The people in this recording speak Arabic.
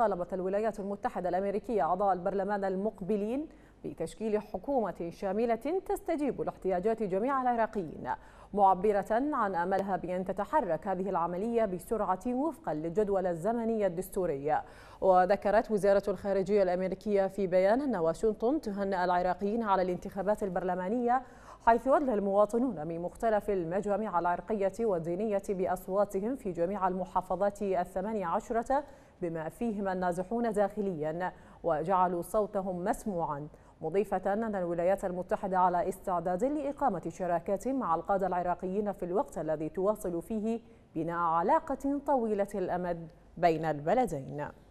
طالبت الولايات المتحدة الأمريكية أعضاء البرلمان المقبلين بتشكيل حكومة شاملة تستجيب لاحتياجات جميع العراقيين معبرة عن أملها بأن تتحرك هذه العملية بسرعة وفقا للجدول الزمني الدستوري وذكرت وزارة الخارجية الأمريكية في بيان أن واشنطن تهنأ العراقيين على الانتخابات البرلمانية حيث أدلى المواطنون من مختلف المجامع العرقية والدينية بأصواتهم في جميع المحافظات الثمانية عشرة بما فيهم النازحون داخليا وجعلوا صوتهم مسموعا مضيفة أن الولايات المتحدة على استعداد لإقامة شراكات مع القادة العراقيين في الوقت الذي تواصل فيه بناء علاقة طويلة الأمد بين البلدين